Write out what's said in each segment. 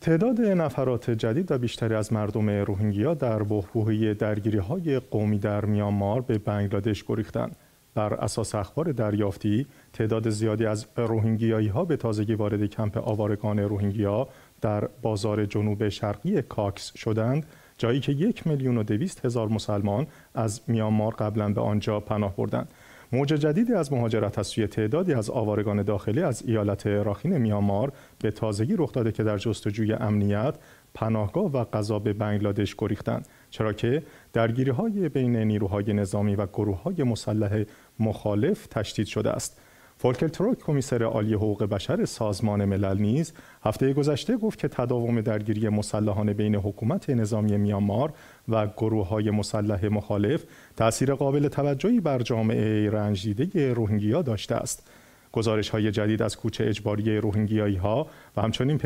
تعداد نفرات جدید و بیشتری از مردم روهینگیا در بحبوحه درگیری های قومی در میانمار به بنگلادش گریختند. بر اساس اخبار دریافتی تعداد زیادی از روهینگیایی ها به تازگی وارد کمپ آوارگان روهینگیا در بازار جنوب شرقی کاکس شدند جایی که یک میلیون و دویست هزار مسلمان از میانمار قبلا به آنجا پناه بردند موج جدیدی از مهاجرت از سوی تعدادی از آوارگان داخلی از ایالت راخین میامار به تازگی رخ داده که در جستجوی امنیت پناهگاه و غذا به بنگلادش گریختند چرا که درگیری های بین نیروهای نظامی و گروه های مسلح مخالف تشدید شده است فولکر تروک کمیسر عالی حقوق بشر سازمان ملل نیز هفته گذشته گفت که تداوم درگیری مسلحانه بین حکومت نظامی میانمار و گروه های مسلح مخالف تاثیر قابل توجهی بر جامعه رنجیده روهینگیا داشته است. گزارش های جدید از کوچه اجباری روهنگیایی ها و همچنین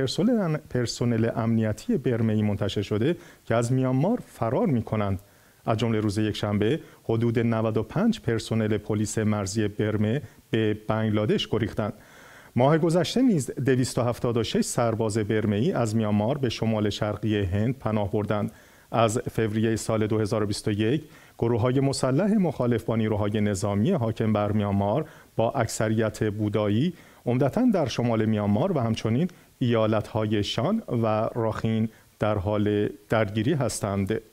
پرسنل امنیتی برمهی منتشر شده که از میانمار فرار می کنند. از جمله روز یکشنبه حدود 95 پرسنل پلیس مرزی برمه به بنگلادش گریختند ماه گذشته نیز 276 سرباز برمه از میانمار به شمال شرقی هند پناه بردند از فوریه سال 2021 گروه های مسلح مخالف با نیروهای نظامی حاکم بر میانمار با اکثریت بودایی عمدتا در شمال میانمار و همچنین ایالت های شان و راخین در حال درگیری هستند